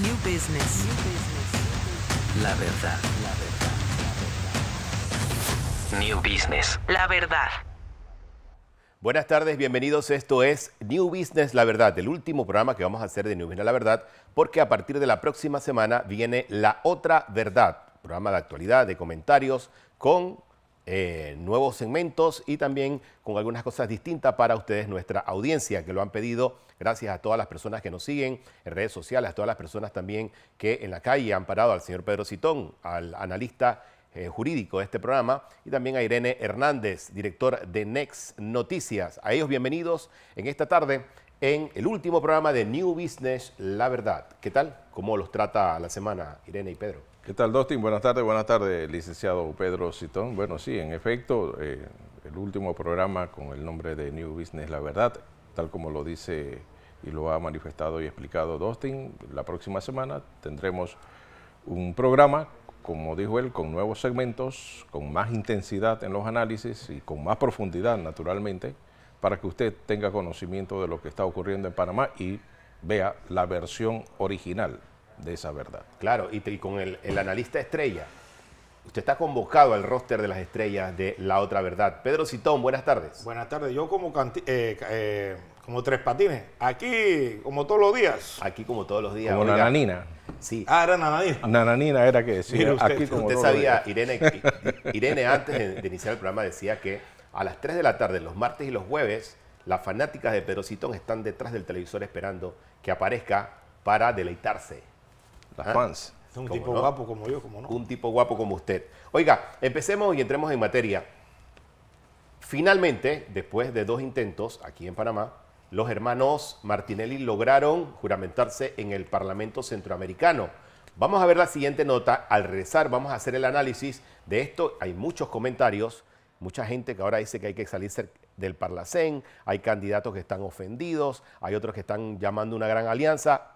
New business. La verdad. La verdad. New business. La verdad. Buenas tardes, bienvenidos. Esto es New Business La Verdad, el último programa que vamos a hacer de New Business La Verdad, porque a partir de la próxima semana viene La Otra Verdad, programa de actualidad, de comentarios, con eh, nuevos segmentos y también con algunas cosas distintas para ustedes, nuestra audiencia, que lo han pedido. Gracias a todas las personas que nos siguen en redes sociales, a todas las personas también que en la calle han parado al señor Pedro Citón, al analista eh, jurídico de este programa, y también a Irene Hernández, director de Next Noticias. A ellos bienvenidos en esta tarde en el último programa de New Business La Verdad. ¿Qué tal? ¿Cómo los trata la semana Irene y Pedro? ¿Qué tal, Dostin? Buenas tardes, buenas tardes, licenciado Pedro Citón. Bueno, sí, en efecto, eh, el último programa con el nombre de New Business La Verdad, tal como lo dice y lo ha manifestado y explicado Dostin, la próxima semana tendremos un programa, como dijo él, con nuevos segmentos, con más intensidad en los análisis y con más profundidad, naturalmente, para que usted tenga conocimiento de lo que está ocurriendo en Panamá y vea la versión original de esa verdad. Claro, y, con el, analista estrella. Usted está convocado al roster de las estrellas de La Otra Verdad. Pedro Citón, buenas tardes. Buenas tardes. Yo como, eh, eh, como tres patines. Aquí como todos los días. Aquí como todos los días. Como nananina. Sí. Ah, era nananina. Nananina era que decir. Usted, sabía, Irene, Irene antes de iniciar el programa decía que a las 3 de la tarde, los martes y los jueves, las fanáticas de Pedro Citón están detrás del televisor esperando que aparezca para deleitarse las ¿Eh? fans. Un tipo guapo como yo, como no. Un tipo guapo como usted. Oiga, empecemos y entremos en materia. Finalmente, después de dos intentos aquí en Panamá, los hermanos Martinelli lograron juramentarse en el Parlamento Centroamericano. Vamos a ver la siguiente nota. Al regresar vamos a hacer el análisis de esto. Hay muchos comentarios, mucha gente que ahora dice que hay que salir del Parlacén, hay candidatos que están ofendidos, hay otros que están llamando una gran alianza.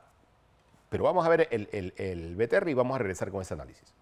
Pero vamos a ver el, BTR y vamos a regresar con ese análisis.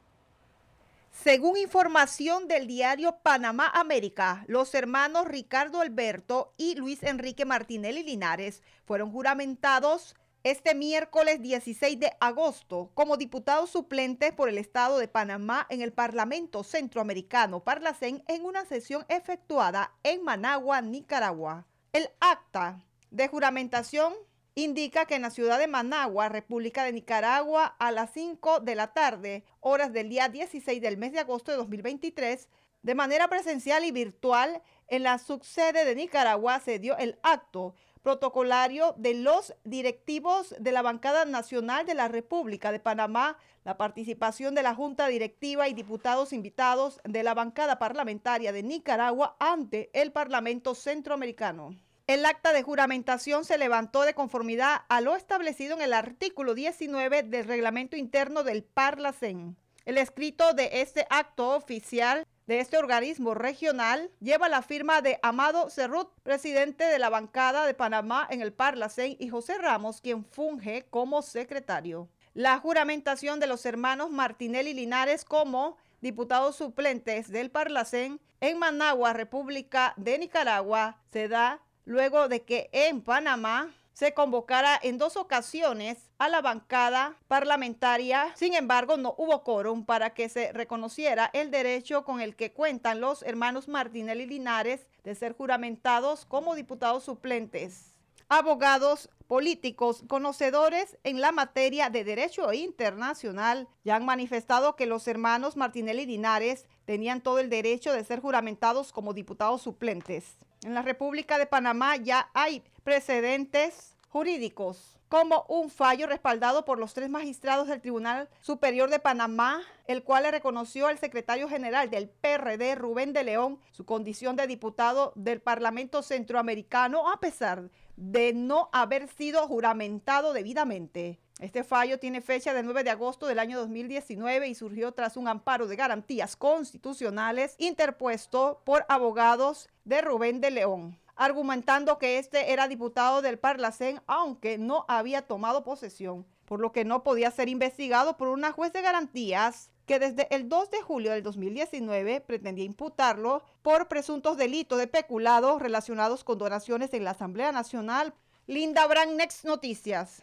Según información del diario Panamá América, los hermanos Ricardo Alberto y Luis Enrique Martinelli Linares fueron juramentados este miércoles 16 de agosto como diputados suplentes por el Estado de Panamá en el Parlamento Centroamericano Parlacén en una sesión efectuada en Managua, Nicaragua. El acta de juramentación indica que en la ciudad de Managua, República de Nicaragua, a las 5 de la tarde, horas del día 16 del mes de agosto de 2023, de manera presencial y virtual, en la subsede de Nicaragua se dio el acto protocolario de los directivos de la Bancada Nacional de la República de Panamá, la participación de la Junta Directiva y diputados invitados de la Bancada Parlamentaria de Nicaragua ante el Parlamento Centroamericano. El acta de juramentación se levantó de conformidad a lo establecido en el artículo 19 del reglamento interno del Parlacén. El escrito de este acto oficial de este organismo regional lleva la firma de Amado Cerrut, presidente de la bancada de Panamá en el Parlacén, y José Ramos, quien funge como secretario. La juramentación de los hermanos Martinelli Linares como diputados suplentes del Parlacén en Managua, República de Nicaragua, se da luego de que en Panamá se convocara en dos ocasiones a la bancada parlamentaria. Sin embargo, no hubo quórum para que se reconociera el derecho con el que cuentan los hermanos Martinelli Linares de ser juramentados como diputados suplentes. Abogados políticos conocedores en la materia de derecho internacional ya han manifestado que los hermanos Martinelli Linares tenían todo el derecho de ser juramentados como diputados suplentes. En la República de Panamá ya hay precedentes jurídicos, como un fallo respaldado por los tres magistrados del Tribunal Superior de Panamá, el cual le reconoció al secretario general del PRD, Rubén de León, su condición de diputado del Parlamento Centroamericano, a pesar de no haber sido juramentado debidamente. Este fallo tiene fecha del 9 de agosto del año 2019 y surgió tras un amparo de garantías constitucionales interpuesto por abogados de Rubén de León argumentando que este era diputado del Parlacén, aunque no había tomado posesión, por lo que no podía ser investigado por una juez de garantías que desde el 2 de julio del 2019 pretendía imputarlo por presuntos delitos de peculado relacionados con donaciones en la Asamblea Nacional. Linda Brand, Next Noticias.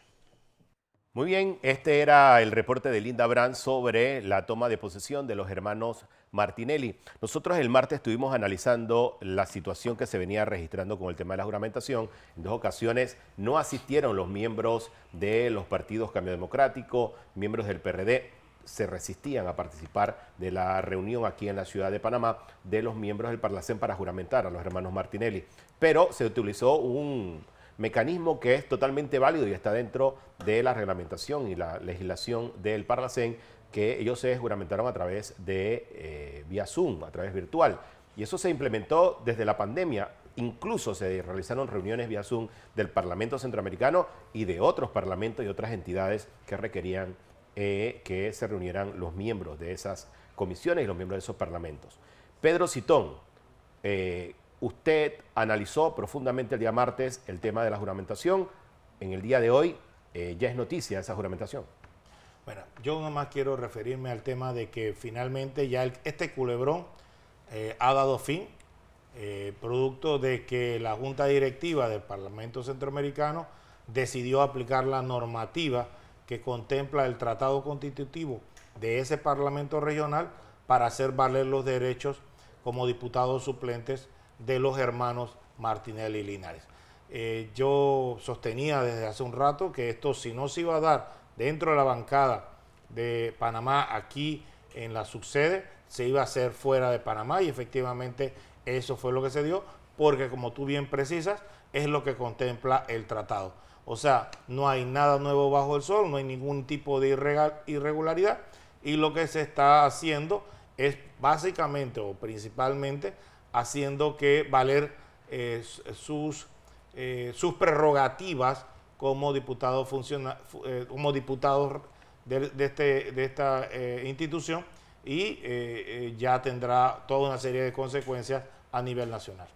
Muy bien, este era el reporte de Linda Brand sobre la toma de posesión de los hermanos Martinelli. Nosotros el martes estuvimos analizando la situación que se venía registrando con el tema de la juramentación. En dos ocasiones no asistieron los miembros de los partidos Cambio Democrático, miembros del PRD, se resistían a participar de la reunión aquí en la ciudad de Panamá de los miembros del Parlacén para juramentar a los hermanos Martinelli. Pero se utilizó un mecanismo que es totalmente válido y está dentro de la reglamentación y la legislación del Parlacén, que ellos se juramentaron a través de eh, vía Zoom, a través virtual. Y eso se implementó desde la pandemia. Incluso se realizaron reuniones vía Zoom del Parlamento Centroamericano y de otros parlamentos y otras entidades que requerían eh, que se reunieran los miembros de esas comisiones y los miembros de esos parlamentos. Pedro Citón, eh, Usted analizó profundamente el día martes el tema de la juramentación. En el día de hoy eh, ya es noticia esa juramentación. Bueno, yo más quiero referirme al tema de que finalmente ya este culebrón eh, ha dado fin, eh, producto de que la Junta Directiva del Parlamento Centroamericano decidió aplicar la normativa que contempla el Tratado Constitutivo de ese Parlamento Regional para hacer valer los derechos como diputados suplentes de los hermanos Martinelli y Linares. Eh, yo sostenía desde hace un rato que esto, si no se iba a dar dentro de la bancada de Panamá, aquí en la subsede, se iba a hacer fuera de Panamá y efectivamente eso fue lo que se dio, porque como tú bien precisas, es lo que contempla el tratado. O sea, no hay nada nuevo bajo el sol, no hay ningún tipo de irregularidad y lo que se está haciendo es básicamente o principalmente haciendo que valer eh, sus, eh, sus prerrogativas como diputado, eh, como diputado de, de este, esta institución y ya tendrá toda una serie de consecuencias a nivel nacional.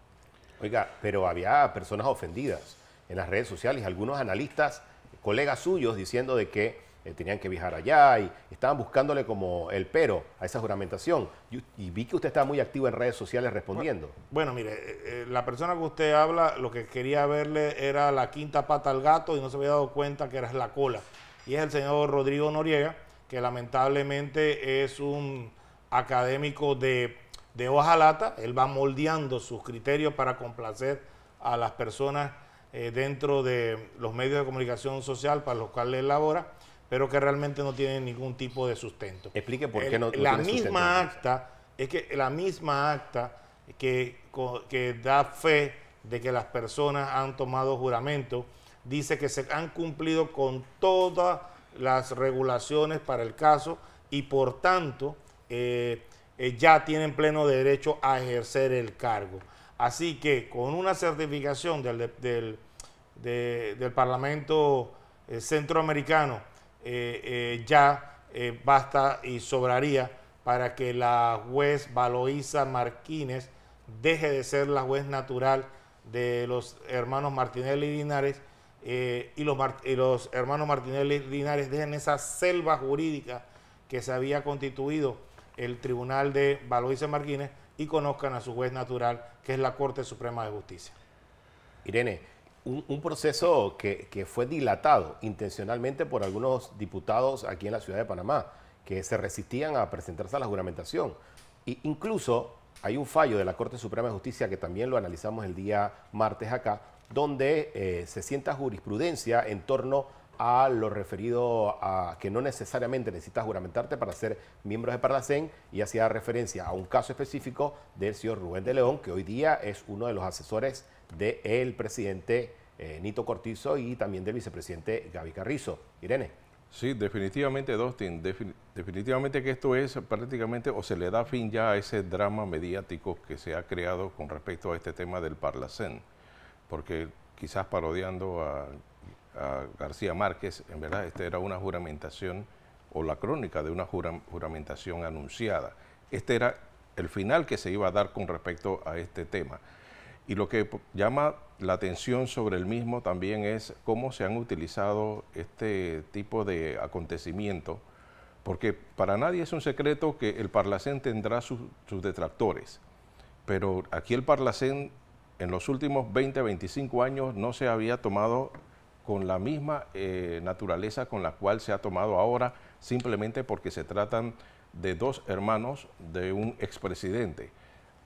Oiga, pero había personas ofendidas en las redes sociales, algunos analistas, colegas suyos, diciendo de que eh, tenían que viajar allá y estaban buscándole como el pero a esa juramentación. Y, vi que usted estaba muy activo en redes sociales respondiendo. Bueno, mire, eh, eh, la persona que usted habla, lo que quería verle era la quinta pata al gato y no se había dado cuenta que era la cola. Y es el señor Rodrigo Noriega, que lamentablemente es un académico de, de hoja lata. Él va moldeando sus criterios para complacer a las personas dentro de los medios de comunicación social para los cuales él labora pero que realmente no tienen ningún tipo de sustento. Explique por qué no, La misma acta, es que la misma acta que, da fe de que las personas han tomado juramento, dice que se han cumplido con todas las regulaciones para el caso y por tanto eh, eh, ya tienen pleno derecho a ejercer el cargo. Así que con una certificación del, del, Parlamento eh, Centroamericano, eh, eh, ya eh, basta y sobraría para que la juez Valoisa Martínez deje de ser la juez natural de los hermanos Martinelli y Linares y, los, hermanos Martinelli y Linares dejen esa selva jurídica que se había constituido el tribunal de Valoisa Martínez y conozcan a su juez natural, que es la Corte Suprema de Justicia. Irene, un, proceso que, fue dilatado intencionalmente por algunos diputados aquí en la ciudad de Panamá, que se resistían a presentarse a la juramentación. incluso hay un fallo de la Corte Suprema de Justicia que también lo analizamos el día martes acá, donde eh, se sienta jurisprudencia en torno a lo referido a que no necesariamente necesitas juramentarte para ser miembro de Parlacén y hacía referencia a un caso específico del señor Rubén de León, que hoy día es uno de los asesores del presidente eh, Nito Cortizo y también del vicepresidente Gaby Carrizo. Irene. Sí, definitivamente, Dostin, definitivamente que esto es prácticamente o se le da fin ya a ese drama mediático que se ha creado con respecto a este tema del Parlacén, porque quizás parodiando a, García Márquez, en verdad, esta era una juramentación o la crónica de una juramentación anunciada. Este era el final que se iba a dar con respecto a este tema. Y lo que llama la atención sobre el mismo también es cómo se han utilizado este tipo de acontecimiento, porque para nadie es un secreto que el Parlacén tendrá sus, detractores, pero aquí el Parlacén en los últimos 20, 25 años no se había tomado con la misma eh, naturaleza con la cual se ha tomado ahora, simplemente porque se tratan de dos hermanos de un expresidente.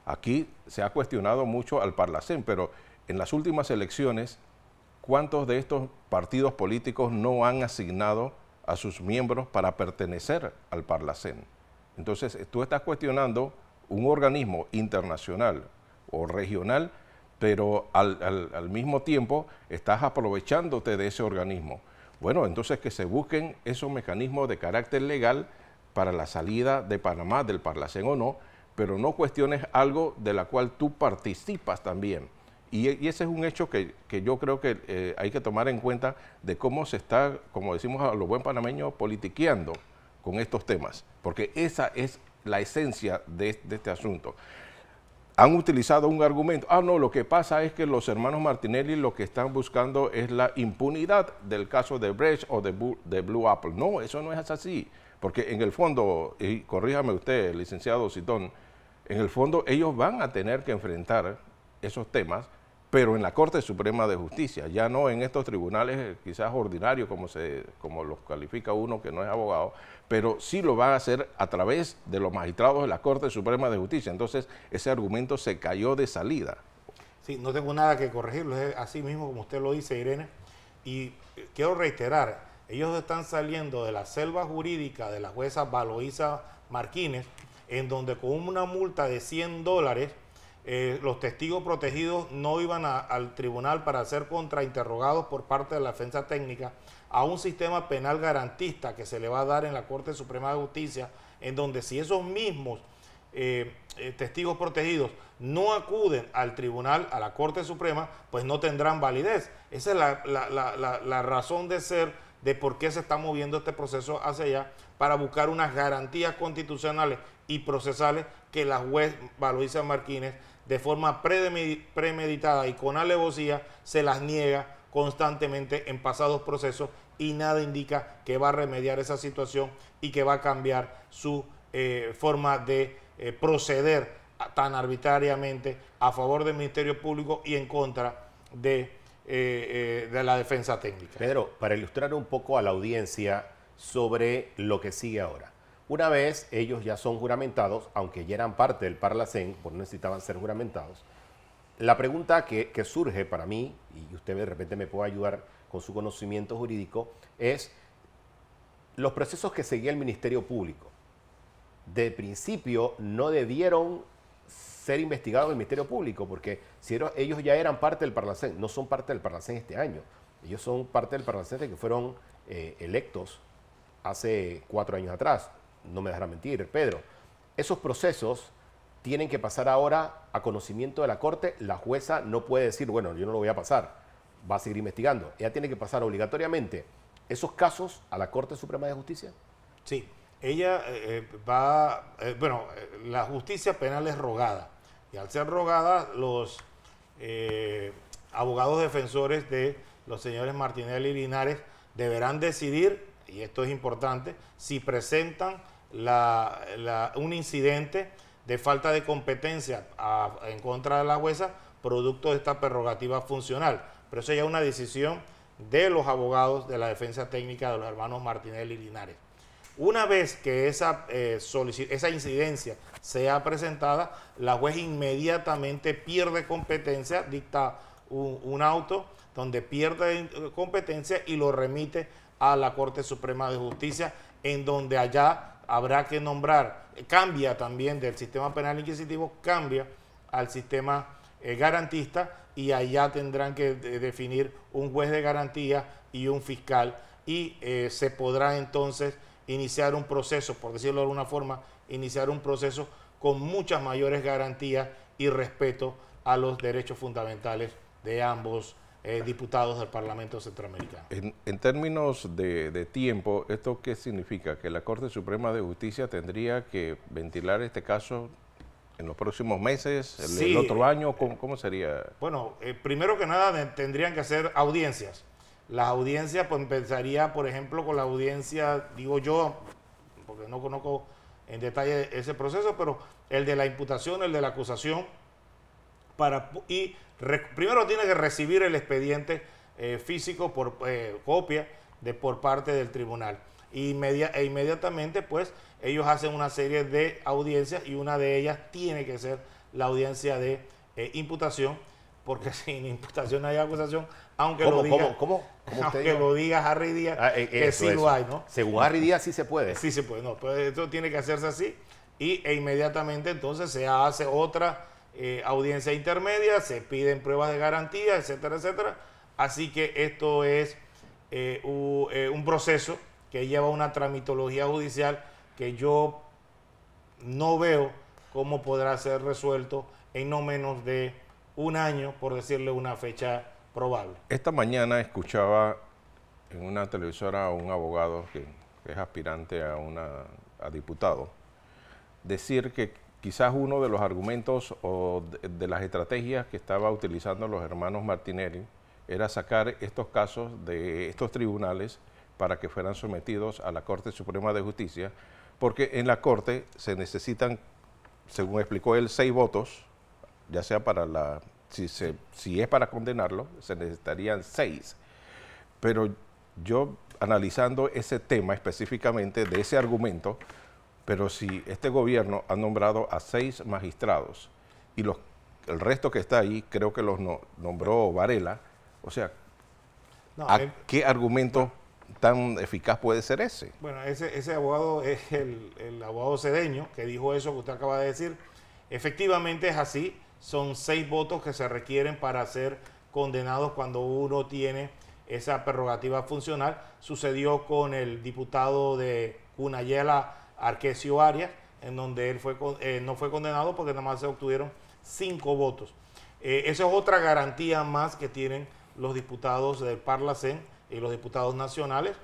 Aquí se ha cuestionado mucho al Parlacén, pero en las últimas elecciones, ¿cuántos de estos partidos políticos no han asignado a sus miembros para pertenecer al Parlacén? Entonces, tú estás cuestionando un organismo internacional o regional, pero al, mismo tiempo estás aprovechándote de ese organismo. Bueno, entonces que se busquen esos mecanismos de carácter legal para la salida de Panamá del Parlacén o no, pero no cuestiones algo de la cual tú participas también. Y, ese es un hecho que, yo creo que eh, hay que tomar en cuenta de cómo se está, como decimos a los buen panameños, politiqueando con estos temas, porque esa es la esencia de, este asunto han utilizado un argumento. Ah, no, lo que pasa es que los hermanos Martinelli lo que están buscando es la impunidad del caso de Brecht o de, de Blue Apple. No, eso no es así, porque en el fondo, y corríjame usted, licenciado Citón, en el fondo ellos van a tener que enfrentar esos temas, pero en la Corte Suprema de Justicia, ya no en estos tribunales eh, quizás ordinarios como, se, como los califica uno que no es abogado, pero sí lo van a hacer a través de los magistrados de la Corte Suprema de Justicia. Entonces ese argumento se cayó de salida. Sí, no tengo nada que corregirlo, es así mismo como usted lo dice, Irene. Y eh, quiero reiterar, ellos están saliendo de la selva jurídica de la jueza Valoisa Martínez en donde con una multa de 100 dólares eh, los testigos protegidos no iban al tribunal para ser contrainterrogados por parte de la defensa técnica a un sistema penal garantista que se le va a dar en la Corte Suprema de Justicia, en donde si esos mismos eh, eh, testigos protegidos no acuden al tribunal, a la Corte Suprema, pues no tendrán validez. Esa es la razón de ser de por qué se está moviendo este proceso hacia allá para buscar unas garantías constitucionales y procesales que la juez Valoisa Martínez, de forma premeditada y con alevosía, se las niega constantemente en pasados procesos y nada indica que va a remediar esa situación y que va a cambiar su eh, forma de eh, proceder tan arbitrariamente a favor del Ministerio Público y en contra de eh, eh, de la defensa técnica. Pedro, para ilustrar un poco a la audiencia sobre lo que sigue ahora. Una vez ellos ya son juramentados, aunque ya eran parte del Parlacén, porque no necesitaban ser juramentados, la pregunta que, que surge para mí, y usted de repente me puede ayudar con su conocimiento jurídico, es los procesos que seguía el Ministerio Público. De principio no debieron ser investigado en el Ministerio Público, porque si ellos ya eran parte del Parlacén, no son parte del Parlacén este año, ellos son parte del Parlacén de que fueron eh, electos hace cuatro años atrás, no me dejará mentir, Pedro. Esos procesos tienen que pasar ahora a conocimiento de la Corte, la jueza no puede decir, bueno, yo no lo voy a pasar, va a seguir investigando, ella tiene que pasar obligatoriamente esos casos a la Corte Suprema de Justicia. Sí, ella eh, eh, va, bueno, la justicia penal es rogada. Y al ser rogada, los eh, abogados defensores de los señores Martinelli y Linares deberán decidir, y esto es importante, si presentan un incidente de falta de competencia en contra de la jueza, producto de esta prerrogativa funcional. Pero eso ya es una decisión de los abogados de la defensa técnica de los hermanos Martinelli y Linares. Una vez que esa, eh, esa incidencia sea presentada, la juez inmediatamente pierde competencia, dicta un, auto donde pierde eh, competencia y lo remite a la Corte Suprema de Justicia, en donde allá habrá que nombrar, eh, cambia también del sistema penal inquisitivo, cambia al sistema garantista y allá tendrán que definir un juez de garantía y un fiscal y se podrá entonces iniciar un proceso, por decirlo de alguna forma, iniciar un proceso con muchas mayores garantías y respeto a los derechos fundamentales de ambos eh, diputados del Parlamento Centroamericano. En, términos de, tiempo, ¿esto qué significa? ¿Que la Corte Suprema de Justicia tendría que ventilar este caso en los próximos meses, el, otro año? ¿Cómo, sería? Bueno, eh, primero que nada tendrían que hacer audiencias la audiencia pues empezaría, por ejemplo, con la audiencia, digo yo, porque no conozco en detalle ese proceso, pero el de la imputación, el de la acusación, para, y primero tiene que recibir el expediente eh, físico por eh, copia de, por parte del tribunal. e inmediatamente, pues, ellos hacen una serie de audiencias y una de ellas tiene que ser la audiencia de eh, imputación, porque sin imputación no hay acusación, aunque lo diga, aunque lo Harry Díaz, ah, eh, que sí lo hay, ¿no? Según Harry Díaz sí se puede. Sí se puede, no, pues, esto tiene que hacerse así y, e inmediatamente entonces se hace otra eh, audiencia intermedia, se piden pruebas de garantía, etcétera, etcétera. Así que esto es eh, un proceso que lleva una tramitología judicial que yo no veo cómo podrá ser resuelto en no menos de un año, por decirle una fecha esta mañana escuchaba en una televisora a un abogado que, es aspirante a, una, diputado decir que quizás uno de los argumentos o de, las estrategias que estaba utilizando los hermanos Martinelli era sacar estos casos de estos tribunales para que fueran sometidos a la Corte Suprema de Justicia, porque en la Corte se necesitan, según explicó él, seis votos, ya sea para la si, se, si es para condenarlo, se necesitarían seis. Pero yo analizando ese tema específicamente de ese argumento, pero si este gobierno ha nombrado a seis magistrados y los, el resto que está ahí creo que los nombró Varela, o sea, eh, qué argumento tan eficaz puede ser ese? Bueno, ese, ese abogado es el, el abogado cedeño que dijo eso que usted acaba de decir. Efectivamente es así son seis votos que se requieren para ser condenados cuando uno tiene esa prerrogativa funcional. Sucedió con el diputado de Cunayela, Arquesio Arias, en donde él fue, eh, no fue condenado porque nada más se obtuvieron cinco votos. Eh, esa es otra garantía más que tienen los diputados del Parlacén y los diputados nacionales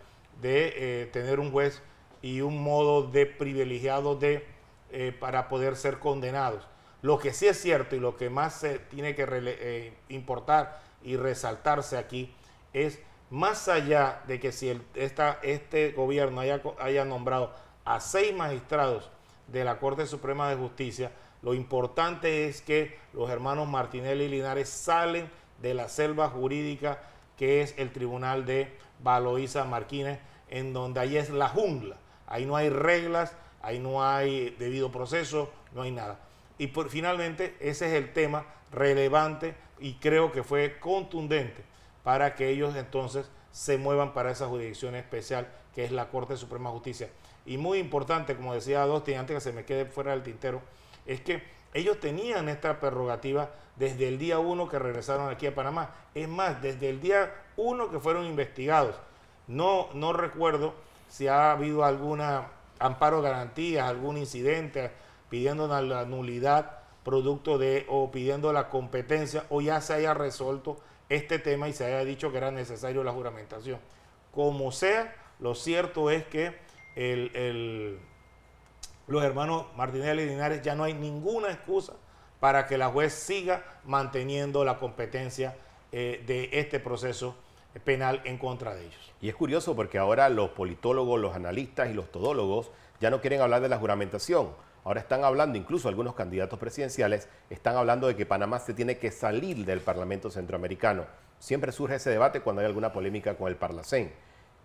de eh, tener un juez y un modo de privilegiado de, para poder ser condenados. Lo que sí es cierto y lo que más se tiene que eh, importar y resaltarse aquí es más allá de que si este gobierno haya, nombrado a seis magistrados de la Corte Suprema de Justicia, lo importante es que los hermanos Martinelli y Linares salen de la selva jurídica que es el tribunal de Valoisa Marquínez en donde ahí es la jungla, ahí no hay reglas, ahí no hay debido proceso, no hay nada. Y por, finalmente, ese es el tema relevante y creo que fue contundente para que ellos entonces se muevan para esa jurisdicción especial que es la Corte Suprema de Justicia. Y muy importante, como decía días antes que se me quede fuera del tintero, es que ellos tenían esta prerrogativa desde el día uno que regresaron aquí a Panamá. Es más, desde el día uno que fueron investigados. No, no recuerdo si ha habido alguna amparo de garantías, algún incidente, pidiendo la nulidad producto de o pidiendo la competencia o ya se haya resuelto este tema y se haya dicho que era necesario la juramentación. Como sea, lo cierto es que los hermanos Martinelli y Linares ya no hay ninguna excusa para que la juez siga manteniendo la competencia eh, de este proceso penal en contra de ellos. Y es curioso porque ahora los politólogos, los analistas y los todólogos ya no quieren hablar de la juramentación Ahora están hablando, incluso algunos candidatos presidenciales, están hablando de que Panamá se tiene que salir del Parlamento Centroamericano. Siempre surge ese debate cuando hay alguna polémica con el Parlacén.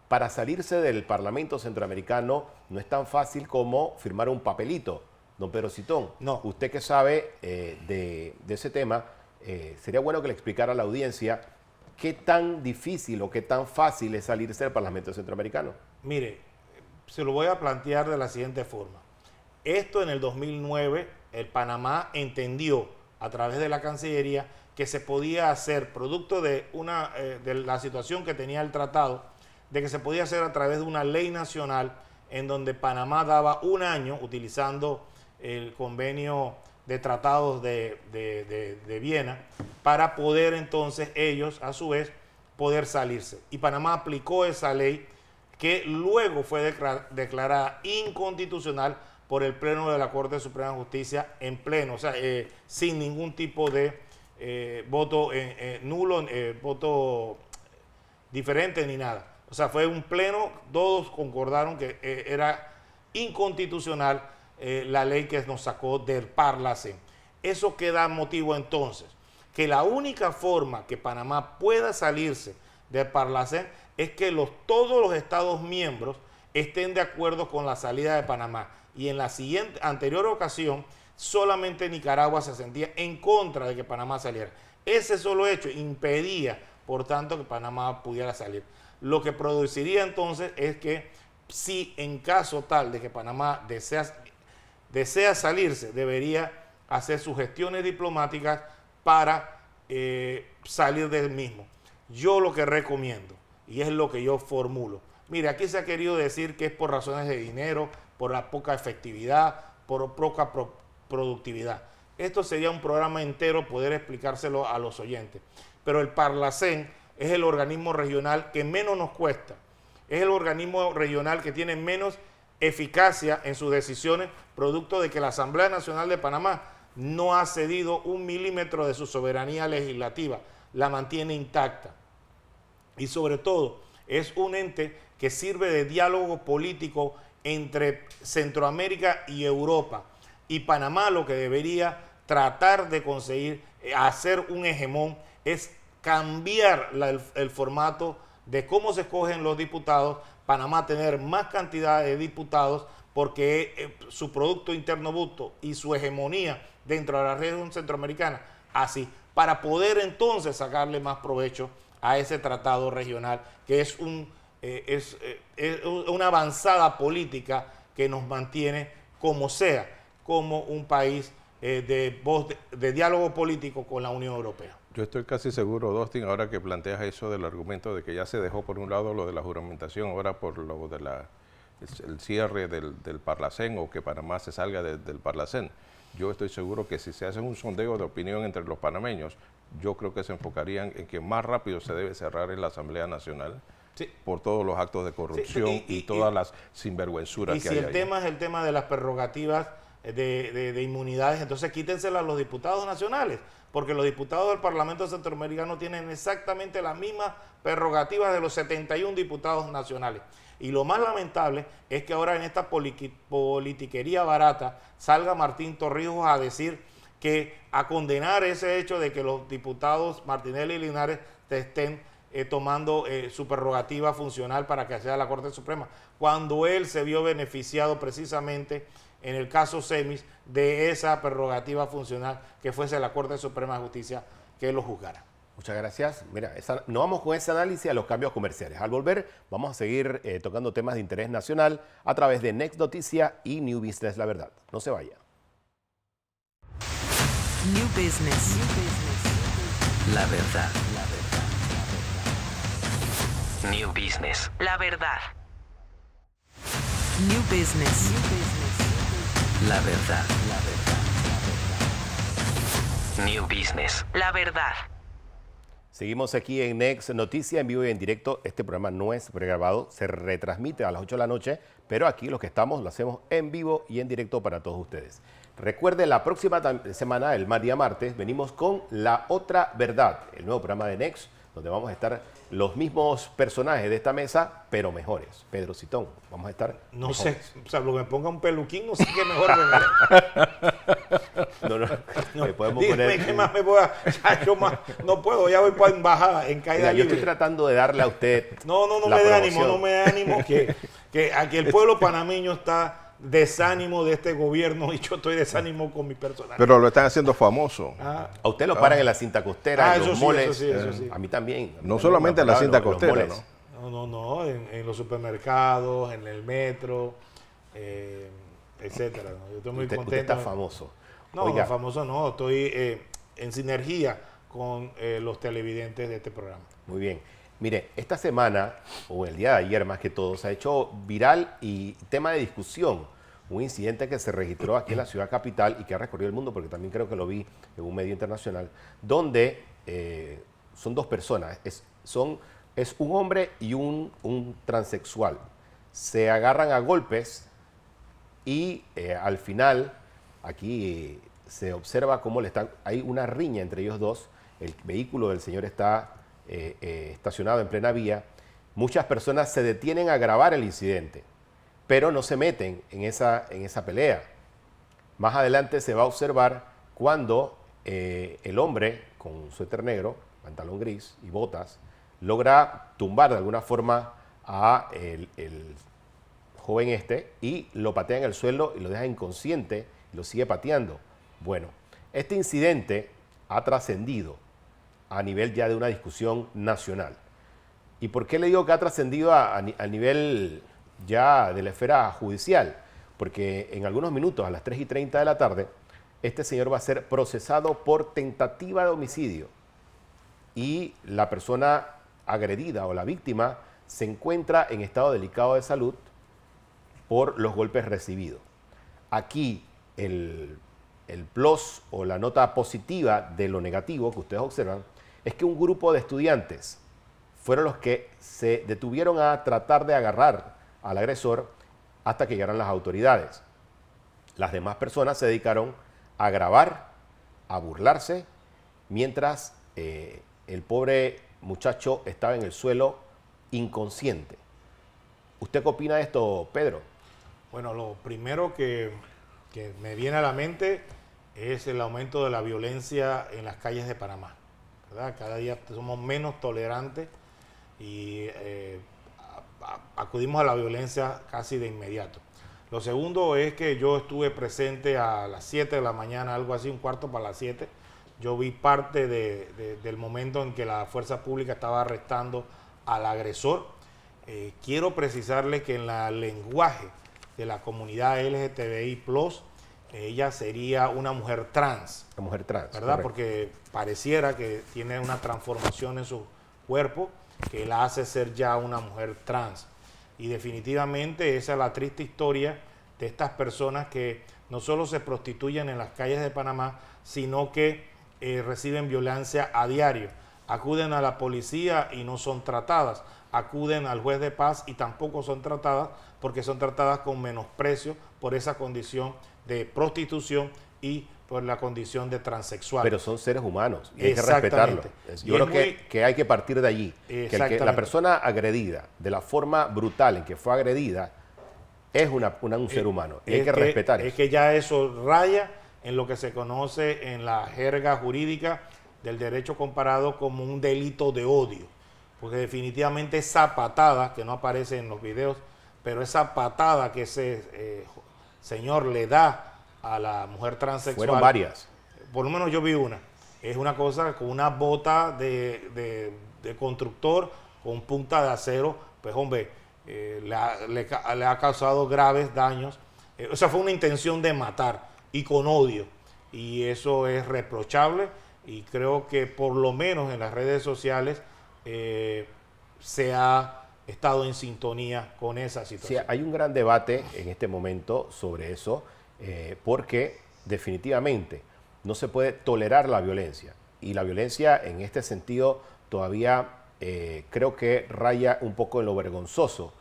Para salirse del Parlamento Centroamericano no es tan fácil como firmar un papelito. Don Pedro Citón, no. usted que sabe eh, de, ese tema, eh, sería bueno que le explicara a la audiencia qué tan difícil o qué tan fácil es salirse del Parlamento Centroamericano. Mire, se lo voy a plantear de la siguiente forma. Esto en el 2009, el Panamá entendió a través de la Cancillería que se podía hacer, producto de, una, eh, de la situación que tenía el tratado, de que se podía hacer a través de una ley nacional en donde Panamá daba un año utilizando el convenio de tratados de, de, Viena para poder entonces ellos a su vez poder salirse. Y Panamá aplicó esa ley que luego fue declarada inconstitucional por el Pleno de la Corte Suprema de Justicia en pleno, o sea, eh, sin ningún tipo de eh, voto eh, nulo, voto diferente ni nada. O sea, fue un pleno, todos concordaron que era inconstitucional la ley que nos sacó del parlacen. Eso queda motivo entonces, que la única forma que Panamá pueda salirse del Parlacén es que los, todos los Estados miembros estén de acuerdo con la salida de Panamá y en la siguiente, anterior ocasión solamente Nicaragua se sentía en contra de que Panamá saliera. Ese solo hecho impedía, por tanto, que Panamá pudiera salir. Lo que produciría entonces es que si en caso tal de que Panamá desea, desea salirse, debería hacer sus gestiones diplomáticas para eh, salir del mismo. Yo lo que recomiendo, y es lo que yo formulo, mire, aquí se ha querido decir que es por razones de dinero, por la poca efectividad, por poca productividad. Esto sería un programa entero poder explicárselo a los oyentes. Pero el Parlacén es el organismo regional que menos nos cuesta. Es el organismo regional que tiene menos eficacia en sus decisiones, producto de que la Asamblea Nacional de Panamá no ha cedido un milímetro de su soberanía legislativa, la mantiene intacta. Y sobre todo, es un ente que sirve de diálogo político entre Centroamérica y Europa. Y Panamá lo que debería tratar de conseguir, eh, hacer un hegemón, es cambiar el, formato de cómo se escogen los diputados, Panamá tener más cantidad de diputados, porque eh, su Producto Interno Bruto y su hegemonía dentro de la región centroamericana, así, para poder entonces sacarle más provecho a ese tratado regional, que es un eh, es, eh, una avanzada política que nos mantiene como sea, como un país eh, de, de, diálogo político con la Unión Europea. Yo estoy casi seguro, Dostin, ahora que planteas eso del argumento de que ya se dejó por un lado lo de la juramentación, ahora por lo de el cierre del, Parlacén o que Panamá se salga del Parlacén. Yo estoy seguro que si se hace un sondeo de opinión entre los panameños, yo creo que se enfocarían en que más rápido se debe cerrar en la Asamblea Nacional por todos los actos de corrupción y, todas las sinvergüenzuras que hay. Y si el tema es el tema de las prerrogativas eh, de, inmunidades, entonces quítenselas a los diputados nacionales, porque los diputados del Parlamento Centroamericano tienen exactamente las mismas prerrogativas de los 71 diputados nacionales. Y lo más lamentable es que ahora en esta politiquería barata salga Martín Torrijos a decir que a condenar ese hecho de que los diputados Martinelli y Linares estén eh, tomando eh, su prerrogativa funcional para que sea la Corte Suprema, cuando él se vio beneficiado precisamente en el caso Semis de esa prerrogativa funcional que fuese la Corte Suprema de Justicia que lo juzgara. Muchas gracias. Mira, no vamos con ese análisis a los cambios comerciales. Al volver, vamos a seguir eh, tocando temas de interés nacional a través de Next Noticia y New Business La Verdad. No se vaya. New business. La Verdad. New Business. La verdad. New Business. La verdad. La verdad. New Business. La verdad. Seguimos aquí en Next Noticia en vivo y en directo. Este programa no es pregrabado, se retransmite a las 8 de la noche, pero aquí los que estamos lo hacemos en vivo y en directo para todos ustedes. Recuerde la próxima semana, el día martes, venimos con La Otra Verdad, el nuevo programa de Next donde vamos a estar los mismos personajes de esta mesa, pero mejores. Pedro Citón, vamos a estar. No sé, o sea, lo que me ponga un peluquín, no sé qué mejor No, no, no me podemos poner. ¿Qué más me no puedo, ya voy para embajada, en caída libre. Yo estoy tratando de darle a usted. No, no, no me dé ánimo, no me dé ánimo, que, que aquí el pueblo panameño está desánimo de este gobierno y yo estoy desánimo con mi personal. Pero lo están haciendo famoso. Ah. a usted lo paran en la cinta costera, ah, los moles. A mí también. no solamente en la cinta costera, ¿no? No, no, en, los supermercados, en el metro, eh, etcétera. Yo estoy muy contento. está famoso. No, famoso no, estoy eh, en sinergia con eh, los televidentes de este programa. Muy bien. Mire, esta semana, o el día de ayer más que todo, se ha hecho viral y tema de discusión un incidente que se registró aquí en la ciudad capital y que ha recorrido el mundo, porque también creo que lo vi en un medio internacional, donde eh, son dos personas, es, son, es un hombre y un, un transexual. Se agarran a golpes y eh, al final aquí se observa cómo le están, hay una riña entre ellos dos, el vehículo del señor está eh, eh, estacionado en plena vía, muchas personas se detienen a grabar el incidente, pero no se meten en esa, en esa pelea. Más adelante se va a observar cuando eh, el hombre con un suéter negro, pantalón gris y botas, logra tumbar de alguna forma a el, joven este y lo patea en el suelo y lo deja inconsciente y lo sigue pateando. Bueno, este incidente ha trascendido a nivel ya de una discusión nacional. ¿Y por qué le digo que ha trascendido a nivel ya de la esfera judicial? Porque en algunos minutos, a las 3 y 30 de la tarde, este señor va a ser procesado por tentativa de homicidio y la persona agredida o la víctima se encuentra en estado delicado de salud por los golpes recibidos. Aquí el, el plus o la nota positiva de lo negativo que ustedes observan es que un grupo de estudiantes fueron los que se detuvieron a tratar de agarrar al agresor hasta que llegaran las autoridades. Las demás personas se dedicaron a grabar, a burlarse, mientras eh, el pobre muchacho estaba en el suelo inconsciente. ¿Usted qué opina de esto, Pedro? Bueno, lo primero que me viene a la mente es el aumento de la violencia en las calles de Panamá. Cada día somos menos tolerantes y eh, acudimos a la violencia casi de inmediato. Lo segundo es que yo estuve presente a las 7 de la mañana, algo así, un cuarto para las 7. Yo vi parte del momento en que la fuerza pública estaba arrestando al agresor. Eh, quiero precisarle que en el lenguaje de la comunidad LGTBI, ella sería una mujer trans. Una mujer trans. ¿Verdad? Porque pareciera que tiene una transformación en su cuerpo que la hace ser ya una mujer trans. Y definitivamente esa es la triste historia de estas personas que no solo se prostituyen en las calles de Panamá, sino que eh, reciben violencia a diario. Acuden a la policía y no son tratadas. Acuden al juez de paz y tampoco son tratadas porque son tratadas con menosprecio por esa condición de prostitución y por la condición de transexual. Pero son seres humanos y hay que respetarlo. Yo creo que, hay que partir de allí. Que, la persona agredida, de la forma brutal en que fue agredida, es una, un ser eh, humano. Y hay que, respetar Es que ya eso raya en lo que se conoce en la jerga jurídica del derecho comparado como un delito de odio. Porque definitivamente esa patada, que no aparece en los videos, pero esa patada que se... Eh, Señor le da a la mujer transexual. Fueron varias. Por lo menos yo vi una. Es una cosa con una bota de, constructor con punta de acero. Pues hombre, eh, le, ha, causado graves daños. Eh, o sea, fue una intención de matar y con odio. Y eso es reprochable y creo que por lo menos en las redes sociales eh, se ha estado en sintonía con esa situación. hay un gran debate en este momento sobre eso, eh, porque definitivamente no se puede tolerar la violencia. Y la violencia en este sentido todavía eh, creo que raya un poco en lo vergonzoso.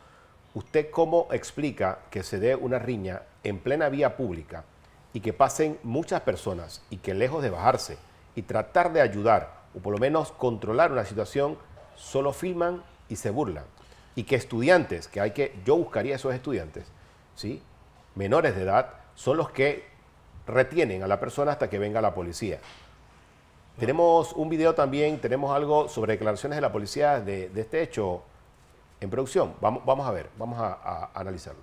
¿Usted cómo explica que se dé una riña en plena vía pública y que pasen muchas personas y que lejos de bajarse y tratar de ayudar o por lo menos controlar una situación, solo filman y se burlan? y que estudiantes, que hay que, yo buscaría a esos estudiantes, ¿sí? menores de edad, son los que retienen a la persona hasta que venga la policía. Tenemos un video también, tenemos algo sobre declaraciones de la policía de, este hecho en producción. Vamos, vamos a ver, vamos a, a, analizarlo.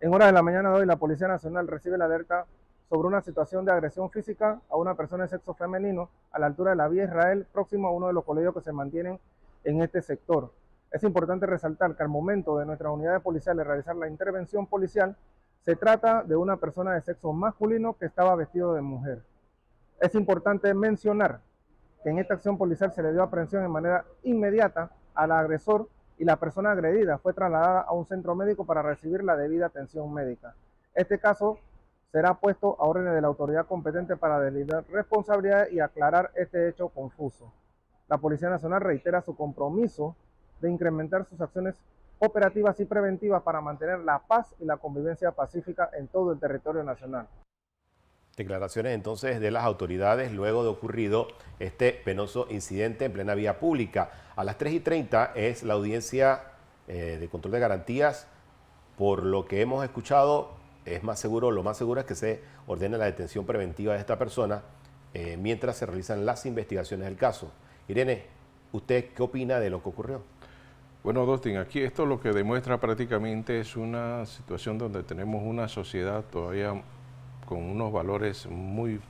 En horas de la mañana de hoy, la Policía Nacional recibe la alerta sobre una situación de agresión física a una persona de sexo femenino a la altura de la vía Israel, próximo a uno de los colegios que se mantienen en este sector. Es importante resaltar que al momento de nuestra unidad unidades policiales realizar la intervención policial, se trata de una persona de sexo masculino que estaba vestido de mujer. Es importante mencionar que en esta acción policial se le dio aprehensión de manera inmediata al agresor y la persona agredida fue trasladada a un centro médico para recibir la debida atención médica. Este caso será puesto a órdenes de la autoridad competente para delinear responsabilidades y aclarar este hecho confuso. La Policía Nacional reitera su compromiso de incrementar sus acciones operativas y preventivas para mantener la paz y la convivencia pacífica en todo el territorio nacional. Declaraciones entonces de las autoridades luego de ocurrido este penoso incidente en plena vía pública. A las 3 y 30 es la audiencia eh, de control de garantías. Por lo que hemos escuchado, es más seguro, lo más seguro es que se ordene la detención preventiva de esta persona eh, mientras se realizan las investigaciones del caso. Irene, ¿usted qué opina de lo que ocurrió? Bueno, Dostin, aquí esto lo que demuestra prácticamente es una situación donde tenemos una sociedad todavía con unos valores muy,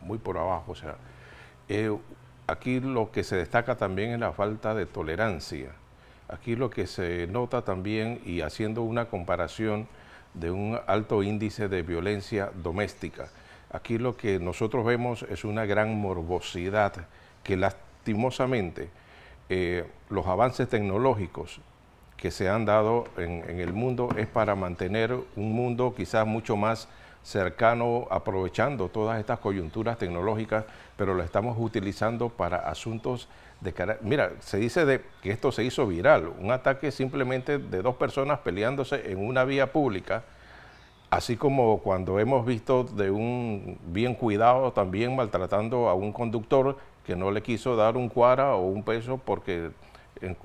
muy por abajo. O sea, eh, aquí lo que se destaca también es la falta de tolerancia. Aquí lo que se nota también, y haciendo una comparación de un alto índice de violencia doméstica, aquí lo que nosotros vemos es una gran morbosidad que lastimosamente eh, los avances tecnológicos que se han dado en, el mundo es para mantener un mundo quizás mucho más cercano, aprovechando todas estas coyunturas tecnológicas, pero lo estamos utilizando para asuntos de carácter... Mira, se dice de que esto se hizo viral, un ataque simplemente de dos personas peleándose en una vía pública, así como cuando hemos visto de un bien cuidado también maltratando a un conductor que no le quiso dar un cuara o un peso porque eh,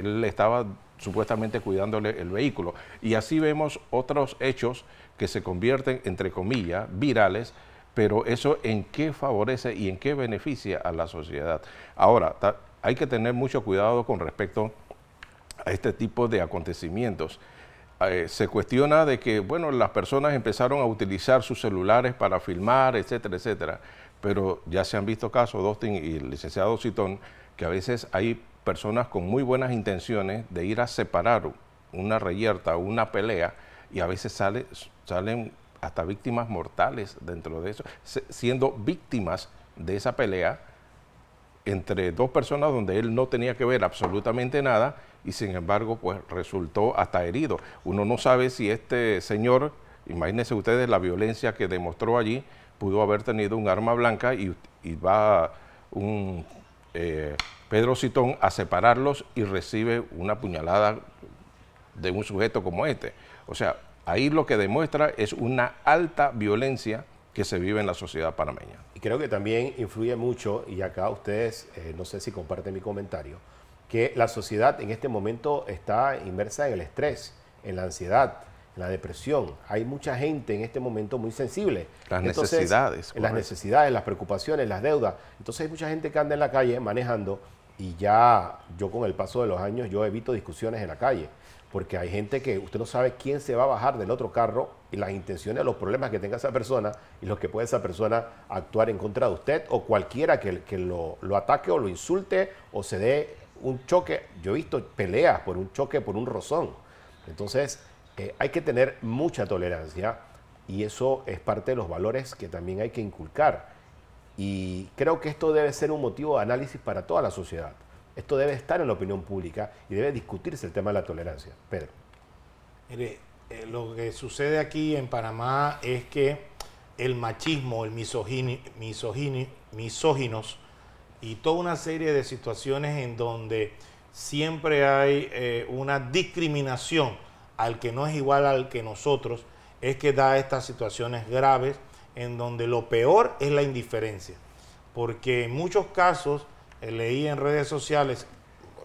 él estaba supuestamente cuidándole el vehículo. Y así vemos otros hechos que se convierten, entre comillas, virales, pero eso en qué favorece y en qué beneficia a la sociedad. Ahora, hay que tener mucho cuidado con respecto a este tipo de acontecimientos. Eh, se cuestiona de que, bueno, las personas empezaron a utilizar sus celulares para filmar, etcétera, etcétera pero ya se han visto casos, Dostin y el licenciado Citón, que a veces hay personas con muy buenas intenciones de ir a separar una reyerta o una pelea y a veces salen hasta víctimas mortales dentro de eso, siendo víctimas de esa pelea entre dos personas donde él no tenía que ver absolutamente nada y sin embargo pues resultó hasta herido. Uno no sabe si este señor, imagínense ustedes la violencia que demostró allí, pudo haber tenido un arma blanca y, va un eh, Pedro Citón a separarlos y recibe una puñalada de un sujeto como este. O sea, ahí lo que demuestra es una alta violencia que se vive en la sociedad panameña. Y creo que también influye mucho, y acá ustedes, eh, no sé si comparten mi comentario, que la sociedad en este momento está inmersa en el estrés, en la ansiedad, la depresión. Hay mucha gente en este momento muy sensible. Las necesidades. Las necesidades, las preocupaciones, las deudas. Entonces hay mucha gente que anda en la calle manejando y ya yo con el paso de los años yo evito discusiones en la calle. Porque hay gente que usted no sabe quién se va a bajar del otro carro y las intenciones, los problemas que tenga esa persona y lo que puede esa persona actuar en contra de usted o cualquiera que, lo, lo ataque o lo insulte o se dé un choque. Yo he visto peleas por un choque, por un rozón. Entonces, eh, hay que tener mucha tolerancia y eso es parte de los valores que también hay que inculcar. Y creo que esto debe ser un motivo de análisis para toda la sociedad. Esto debe estar en la opinión pública y debe discutirse el tema de la tolerancia. Pedro. Mire, eh, lo que sucede aquí en Panamá es que el machismo, el misógino, misóginos y toda una serie de situaciones en donde siempre hay eh, una discriminación al que no es igual al que nosotros, es que da estas situaciones graves en donde lo peor es la indiferencia. Porque en muchos casos, eh, leí en redes sociales,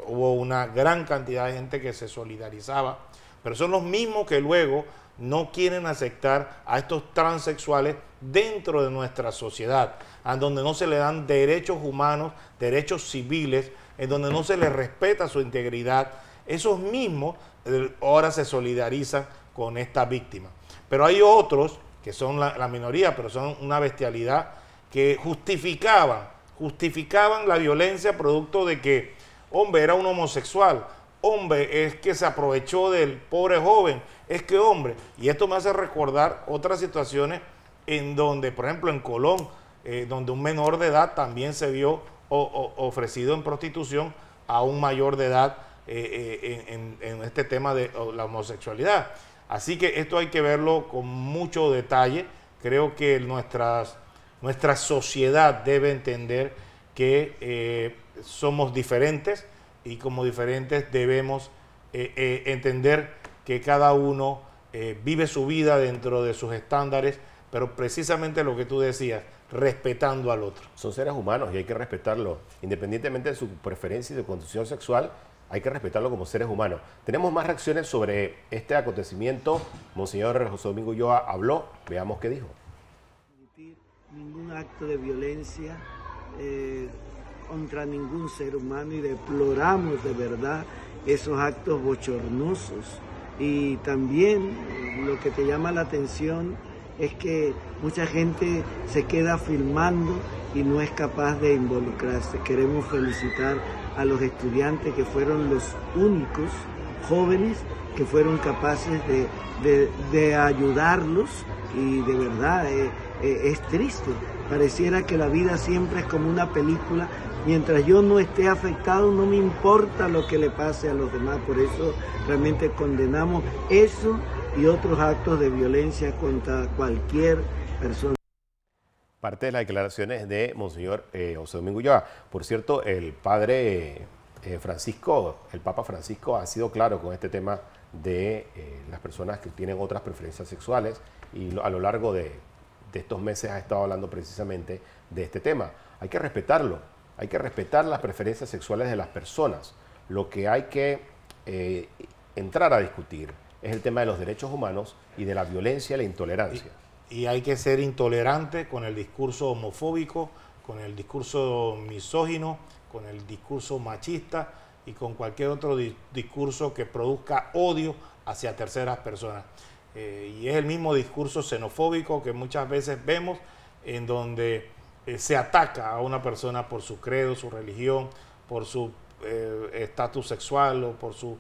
hubo una gran cantidad de gente que se solidarizaba, pero son los mismos que luego no quieren aceptar a estos transexuales dentro de nuestra sociedad, a donde no se le dan derechos humanos, derechos civiles, en donde no se les respeta su integridad. Esos mismos ahora se solidariza con esta víctima. Pero hay otros, que son la, minoría, pero son una bestialidad, que justificaban, justificaban la violencia producto de que, hombre, era un homosexual, hombre, es que se aprovechó del pobre joven, es que hombre. Y esto me hace recordar otras situaciones en donde, por ejemplo, en Colón, eh, donde un menor de edad también se vio ofrecido en prostitución a un mayor de edad eh, eh, en, este tema de oh, la homosexualidad. Así que esto hay que verlo con mucho detalle. Creo que nuestras, nuestra sociedad debe entender que eh, somos diferentes y como diferentes debemos entender que cada uno vive su vida dentro de sus estándares, pero precisamente lo que tú decías, respetando al otro. Son seres humanos y hay que respetarlo, independientemente de su preferencia y de condición sexual hay que respetarlo como seres humanos. Tenemos más reacciones sobre este acontecimiento. Monseñor José Domingo Ulloa habló, veamos qué dijo. Ningún acto de violencia eh, contra ningún ser humano y deploramos de verdad esos actos bochornosos. Y también eh, lo que te llama la atención es que mucha gente se queda filmando y no es capaz de involucrarse. Queremos felicitar a los estudiantes que fueron los únicos jóvenes que fueron capaces de, ayudarlos y de verdad eh, eh, es triste. Pareciera que la vida siempre es como una película. Mientras yo no esté afectado, no me importa lo que le pase a los demás. Por eso realmente condenamos eso y otros actos de violencia contra cualquier persona parte de las declaraciones de Monseñor eh, José Domingo Ulloa. Por cierto, el padre eh, Francisco, el Papa Francisco ha sido claro con este tema de eh, las personas que tienen otras preferencias sexuales y a lo largo de, estos meses ha estado hablando precisamente de este tema. Hay que respetarlo, hay que respetar las preferencias sexuales de las personas. Lo que hay que entrar a discutir es el tema de los derechos humanos y de la violencia y la intolerancia y hay que ser intolerante con el discurso homofóbico, con el discurso misógino, con el discurso machista y con cualquier otro discurso que produzca odio hacia terceras personas. Eh, y es el mismo discurso xenofóbico que muchas veces vemos en donde eh, se ataca a una persona por su credo, su religión, por su eh, estatus sexual o por su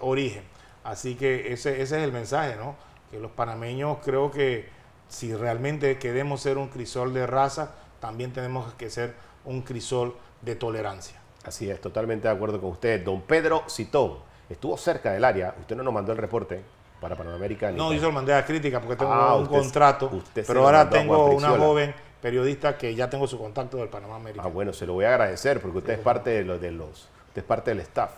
origen. Así que ese, ese es el mensaje, ¿no? que los panameños creo que si realmente queremos ser un crisol de raza, también tenemos que ser un crisol de tolerancia. Así es, totalmente de acuerdo con usted. Don Pedro Citó, estuvo cerca del área, usted no nos mandó el reporte para Panamérica. No, yo se lo mandé a crítica porque tengo ah, un contrato, pero ahora tengo una joven periodista que ya tengo su contacto del Panamá América. Ah, bueno, se lo voy a agradecer porque usted es parte de los, de los, usted es parte del staff.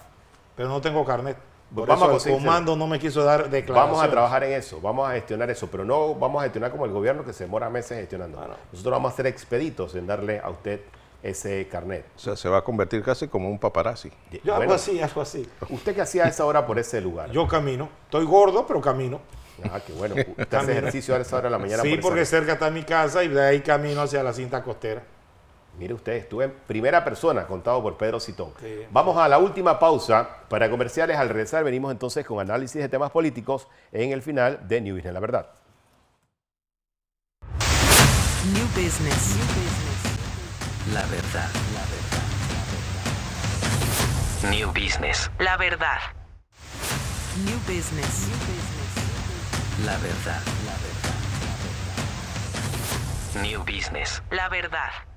Pero no tengo carnet vamos comando no me quiso dar declaraciones Vamos a trabajar en eso, vamos a gestionar eso, pero no vamos a gestionar como el gobierno que se demora meses gestionando. Ah, Nosotros vamos a ser expeditos en darle a usted ese carnet. O sea, se va a convertir casi como un paparazzi. Yo algo así, algo así. ¿Usted qué hacía a esa hora por ese lugar? Yo camino. Estoy gordo, pero camino. Ah, qué bueno. ¿Usted ejercicio a esa hora de la mañana? Sí, porque cerca está mi casa y de ahí camino hacia la cinta costera. Mire usted, estuve en primera persona contado por Pedro Citón. Vamos a la última pausa para comerciales. Al regresar venimos entonces con análisis de temas políticos en el final de New Business, la verdad. New Business. New business. La, verdad. New Business. New Business. New business. La verdad. La verdad. New Business. La verdad.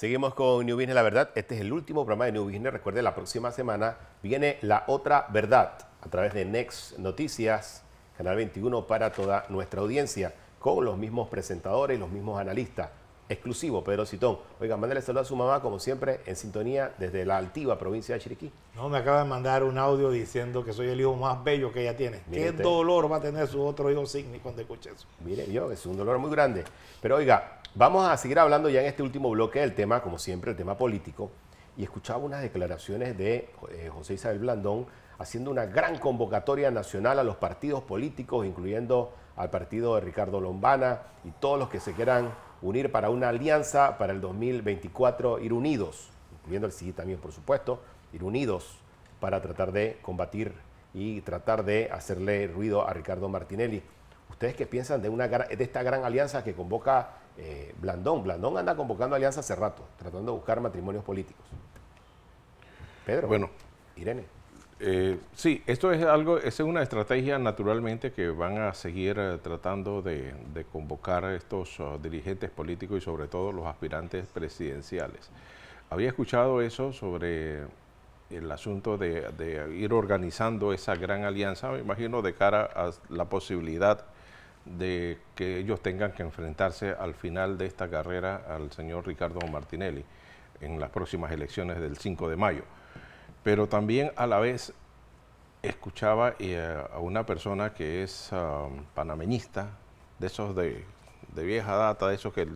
Seguimos con New Business La Verdad. Este es el último programa de New Business. Recuerde, la próxima semana viene La Otra Verdad a través de Next Noticias, Canal 21, para toda nuestra audiencia, con los mismos presentadores, los mismos analistas exclusivo, Pedro Citón. Oiga, mándale saludos a su mamá, como siempre, en sintonía desde la altiva provincia de Chiriquí. No, me acaba de mandar un audio diciendo que soy el hijo más bello que ella tiene. ¿Qué dolor va a tener su otro hijo Signi cuando escuche eso? Mire, yo, es un dolor muy grande. Pero oiga, vamos a seguir hablando ya en este último bloque del tema, como siempre, el tema político. Y escuchaba unas declaraciones de eh, José Isabel Blandón haciendo una gran convocatoria nacional a los partidos políticos, incluyendo al partido de Ricardo Lombana y todos los que se quieran unir para una alianza para el 2024, ir unidos, incluyendo el sí también, por supuesto, ir unidos para tratar de combatir y tratar de hacerle ruido a Ricardo Martinelli. ¿Ustedes qué piensan de, una, de esta gran alianza que convoca eh, Blandón? Blandón anda convocando alianzas hace rato, tratando de buscar matrimonios políticos. Pedro. Bueno. Irene. Eh, sí, esto es algo, es una estrategia naturalmente que van a seguir eh, tratando de, convocar a estos ah, dirigentes políticos y sobre todo los aspirantes presidenciales. Había escuchado eso sobre el asunto de, de ir organizando esa gran alianza, me imagino, de cara a la posibilidad de que ellos tengan que enfrentarse al final de esta carrera al señor Ricardo Martinelli en las próximas elecciones del 5 de mayo pero también a la vez escuchaba eh, a una persona que es um, panameñista, de esos de, vieja data, de esos que,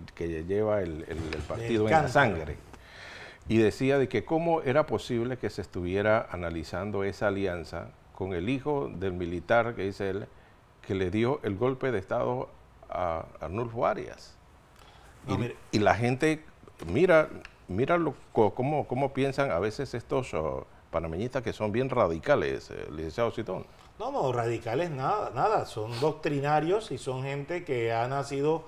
lleva el, partido en la sangre, y decía de que cómo era posible que se estuviera analizando esa alianza con el hijo del militar que dice él, que le dio el golpe de Estado a Arnulfo Arias. y, la gente, mira, mira lo, cómo, cómo, piensan a veces estos... Oh, panameñistas que son bien radicales, eh, licenciado Citón. No, no, radicales nada, nada, son doctrinarios y son gente que ha nacido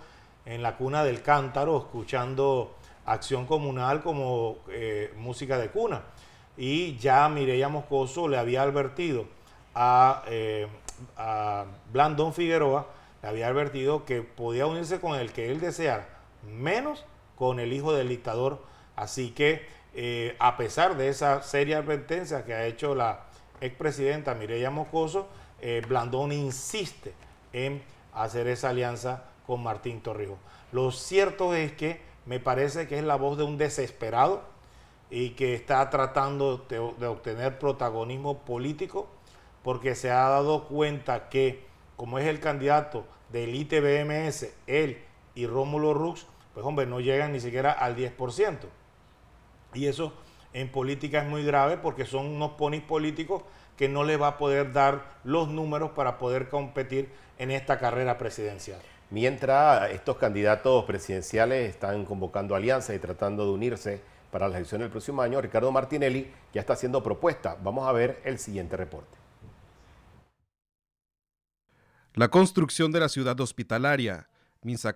en la cuna del cántaro escuchando acción comunal como eh, música de cuna. Y ya Mireya Moscoso le había advertido a, eh, a Blandón Figueroa, le había advertido que podía unirse con el que él deseara, menos con el hijo del dictador. Así que eh, a pesar de esa seria advertencia que ha hecho la expresidenta Mireya Mocoso, eh, Blandón insiste en hacer esa alianza con Martín Torrijos. Lo cierto es que me parece que es la voz de un desesperado y que está tratando de, de obtener protagonismo político porque se ha dado cuenta que como es el candidato del ITBMS, él y Rómulo Rux, pues hombre, no llegan ni siquiera al 10%. Y eso en política es muy grave porque son unos ponis políticos que no le va a poder dar los números para poder competir en esta carrera presidencial. Mientras estos candidatos presidenciales están convocando alianzas y tratando de unirse para la elección del próximo año, Ricardo Martinelli ya está haciendo propuestas. Vamos a ver el siguiente reporte. La construcción de la ciudad hospitalaria,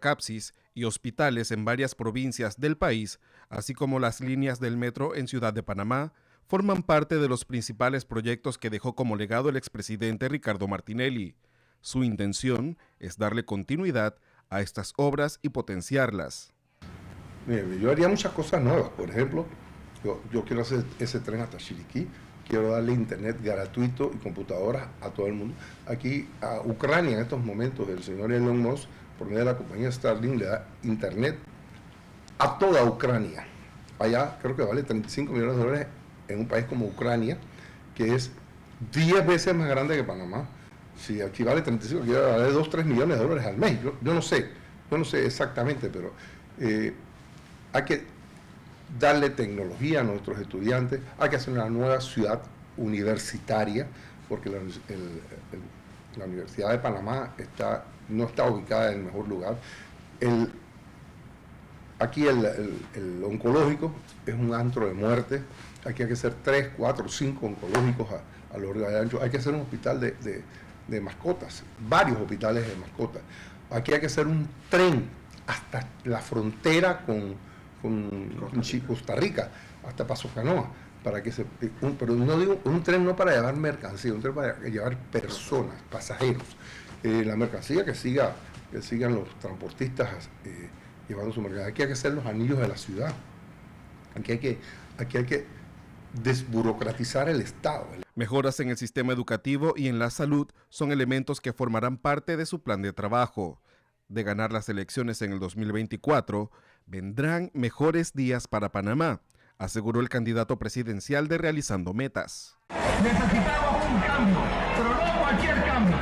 Capsis y hospitales en varias provincias del país, así como las líneas del metro en Ciudad de Panamá, forman parte de los principales proyectos que dejó como legado el expresidente Ricardo Martinelli. Su intención es darle continuidad a estas obras y potenciarlas. Yo haría muchas cosas nuevas, por ejemplo, yo, quiero hacer ese tren hasta Chiriquí, quiero darle internet gratuito y computadoras a todo el mundo. Aquí a Ucrania en estos momentos, el señor Elon Musk por medio de la compañía Starlink le da internet a toda Ucrania. Allá creo que vale 35 millones de dólares en un país como Ucrania, que es 10 veces más grande que Panamá. Si aquí vale 35, aquí vale 2, 3 millones de dólares al mes. Yo, no sé, yo no sé exactamente, pero eh, hay que darle tecnología a nuestros estudiantes, hay que hacer una nueva ciudad universitaria, porque la Universidad de Panamá está no está ubicada en el mejor lugar. aquí el, oncológico es un antro de muerte. Aquí hay que hacer tres, cuatro, cinco oncológicos a, lo largo de ancho. Hay que hacer un hospital de, mascotas, varios hospitales de mascotas. Aquí hay que hacer un tren hasta la frontera con, Costa, Rica. hasta Paso Canoa. Para que se, eh, pero no digo un tren no para llevar mercancía, un tren para llevar personas, pasajeros. Eh, la mercancía que siga, que sigan los transportistas eh, llevando su mercancía. Aquí hay que hacer los anillos de la ciudad. Aquí hay que, aquí hay que desburocratizar el Estado. Mejoras en el sistema educativo y en la salud son elementos que formarán parte de su plan de trabajo. De ganar las elecciones en el 2024, vendrán mejores días para Panamá, aseguró el candidato presidencial de Realizando Metas. Necesitamos un cambio, pero no cualquier cambio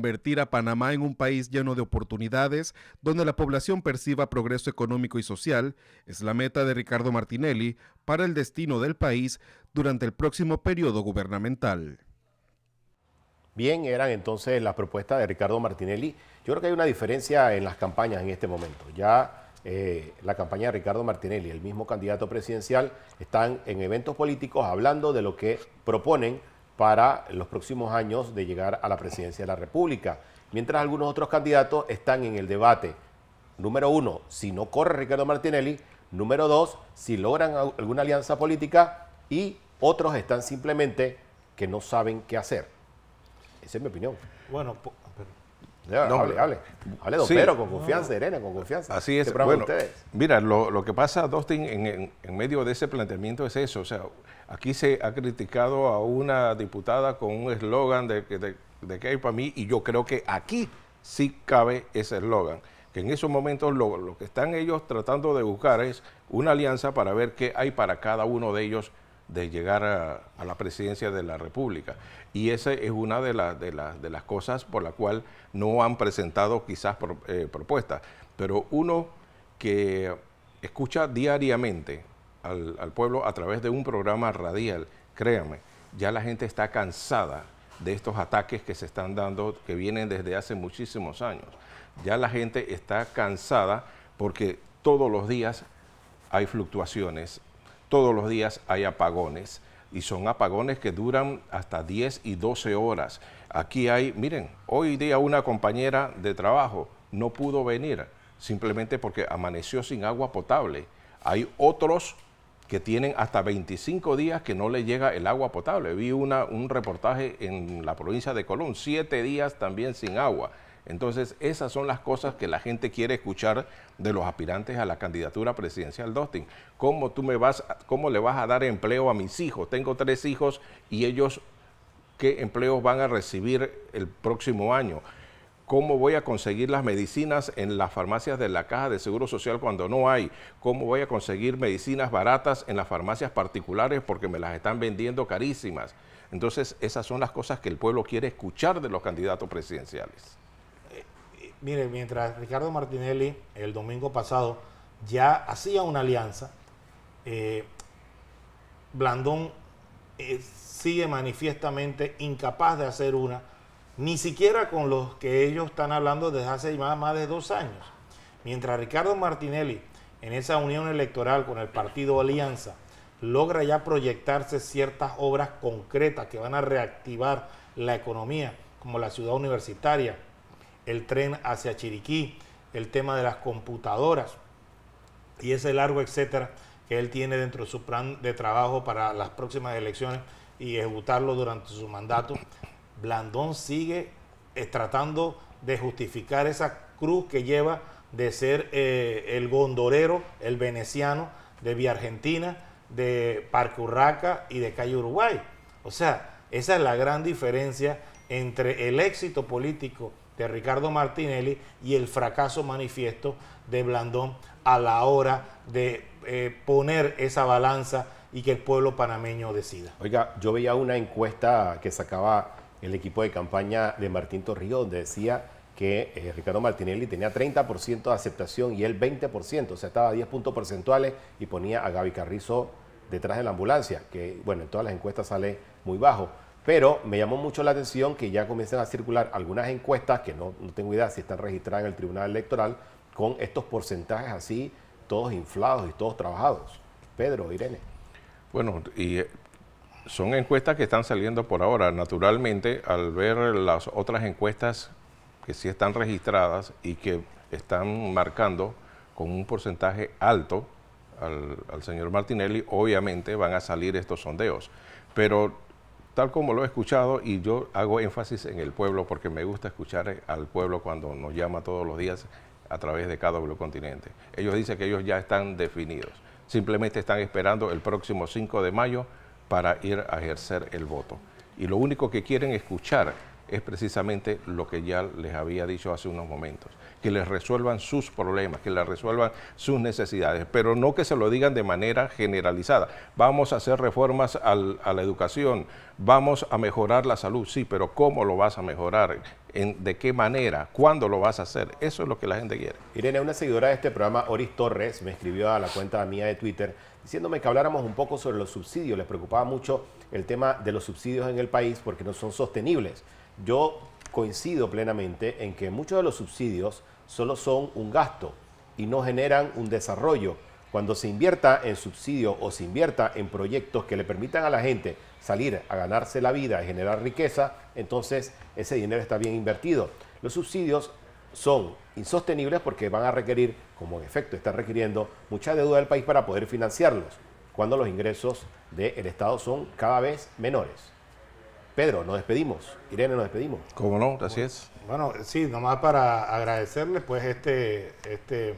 convertir a Panamá en un país lleno de oportunidades, donde la población perciba progreso económico y social, es la meta de Ricardo Martinelli para el destino del país durante el próximo periodo gubernamental. Bien, eran entonces las propuestas de Ricardo Martinelli. Yo creo que hay una diferencia en las campañas en este momento. Ya eh, la campaña de Ricardo Martinelli, el mismo candidato presidencial, están en eventos políticos hablando de lo que proponen para los próximos años de llegar a la presidencia de la República, mientras algunos otros candidatos están en el debate. Número uno, si no corre Ricardo Martinelli, número dos, si logran alguna alianza política y otros están simplemente que no saben qué hacer. Esa es mi opinión. Bueno, Pero hable, hable. con confianza, con confianza. Así es. Bueno, Mira, lo, que pasa, Dostin, en, en, medio de ese planteamiento es eso. O sea, Aquí se ha criticado a una diputada con un eslogan de, que hay para mí y yo creo que aquí sí cabe ese eslogan. Que en esos momentos lo, que están ellos tratando de buscar es una alianza para ver qué hay para cada uno de ellos de llegar a, la presidencia de la República. Y esa es una de, de, las cosas por la cual no han presentado quizás eh, propuestas. Pero uno que escucha diariamente al, pueblo a través de un programa radial. créanme, ya la gente está cansada de estos ataques que se están dando, que vienen desde hace muchísimos años. Ya la gente está cansada porque todos los días hay fluctuaciones, todos los días hay apagones y son apagones que duran hasta 10 y 12 horas. Aquí hay, miren, hoy día una compañera de trabajo no pudo venir simplemente porque amaneció sin agua potable. Hay otros que tienen hasta 25 días que no le llega el agua potable. Vi una, un reportaje en la provincia de Colón, siete días también sin agua. Entonces, esas son las cosas que la gente quiere escuchar de los aspirantes a la candidatura presidencial Dostin. ¿Cómo tú me vas, cómo le vas a dar empleo a mis hijos? Tengo tres hijos y ellos, ¿qué empleos van a recibir el próximo año? ¿Cómo voy a conseguir las medicinas en las farmacias de la Caja de Seguro Social cuando no hay? ¿Cómo voy a conseguir medicinas baratas en las farmacias particulares porque me las están vendiendo carísimas? Entonces, esas son las cosas que el pueblo quiere escuchar de los candidatos presidenciales. Eh, eh, mire, mientras Ricardo Martinelli el domingo pasado ya hacía una alianza, eh, Blandón sigue manifiestamente incapaz de hacer una ni siquiera con los que ellos están hablando desde hace más, de dos años. Mientras Ricardo Martinelli, en esa unión electoral con el partido Alianza, logra ya proyectarse ciertas obras concretas que van a reactivar la economía, como la ciudad universitaria, el tren hacia Chiriquí, el tema de las computadoras y ese largo etcétera que él tiene dentro de su plan de trabajo para las próximas elecciones y ejecutarlo durante su mandato. Blandón sigue eh, tratando de justificar esa cruz que lleva de ser eh, el gondorero, el veneciano de Vía Argentina, de Parque Urraca y de Calle Uruguay. O sea, esa es la gran diferencia entre el éxito político de Ricardo Martinelli y el fracaso manifiesto de Blandón a la hora de eh, poner esa balanza y que el pueblo panameño decida. Oiga, yo veía una encuesta que sacaba el equipo de campaña de Martín Torrijos, donde decía que eh, Ricardo Martinelli tenía 30% de aceptación y él 20%, o sea, estaba a 10 puntos porcentuales y ponía a Gaby Carrizo detrás de la ambulancia, que bueno, en todas las encuestas sale muy bajo. Pero me llamó mucho la atención que ya comienzan a circular algunas encuestas, que no, no tengo idea si están registradas en el Tribunal Electoral, con estos porcentajes así, todos inflados y todos trabajados. Pedro, Irene. Bueno, y son encuestas que están saliendo por ahora. Naturalmente, al ver las otras encuestas que sí están registradas y que están marcando con un porcentaje alto al, señor Martinelli, obviamente van a salir estos sondeos. Pero tal como lo he escuchado, y yo hago énfasis en el pueblo porque me gusta escuchar al pueblo cuando nos llama todos los días a través de cada continente. Ellos dicen que ellos ya están definidos. Simplemente están esperando el próximo 5 de mayo para ir a ejercer el voto. Y lo único que quieren escuchar es precisamente lo que ya les había dicho hace unos momentos, que les resuelvan sus problemas, que les resuelvan sus necesidades, pero no que se lo digan de manera generalizada. Vamos a hacer reformas a la educación, vamos a mejorar la salud, sí, pero ¿cómo lo vas a mejorar? ¿En, ¿De qué manera? ¿Cuándo lo vas a hacer? Eso es lo que la gente quiere. Irene, una seguidora de este programa, Oris Torres, me escribió a la cuenta mía de Twitter diciéndome que habláramos un poco sobre los subsidios. Les preocupaba mucho el tema de los subsidios en el país porque no son sostenibles. Yo coincido plenamente en que muchos de los subsidios solo son un gasto y no generan un desarrollo. Cuando se invierta en subsidios o se invierta en proyectos que le permitan a la gente salir a ganarse la vida, y generar riqueza, entonces ese dinero está bien invertido. Los subsidios son insostenibles porque van a requerir, como en efecto está requiriendo, mucha deuda del país para poder financiarlos, cuando los ingresos del Estado son cada vez menores. Pedro, nos despedimos. Irene, nos despedimos. ¿Cómo no? Así es. Bueno, sí, nomás para agradecerles pues este, este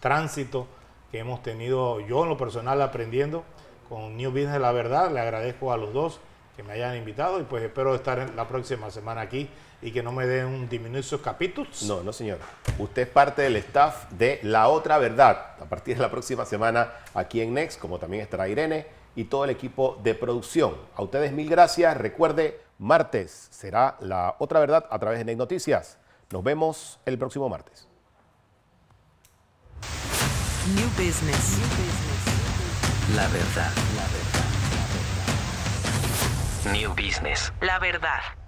tránsito que hemos tenido yo en lo personal aprendiendo con New Business La Verdad. Le agradezco a los dos que me hayan invitado y pues espero estar la próxima semana aquí y que no me den un sus capítulos. No, no, señor. Usted es parte del staff de La Otra Verdad. A partir de la próxima semana aquí en Next, como también estará Irene y todo el equipo de producción. A ustedes mil gracias. Recuerde, martes será La Otra Verdad a través de Next Noticias. Nos vemos el próximo martes. New business. New business. La verdad. La verdad. New business. La verdad.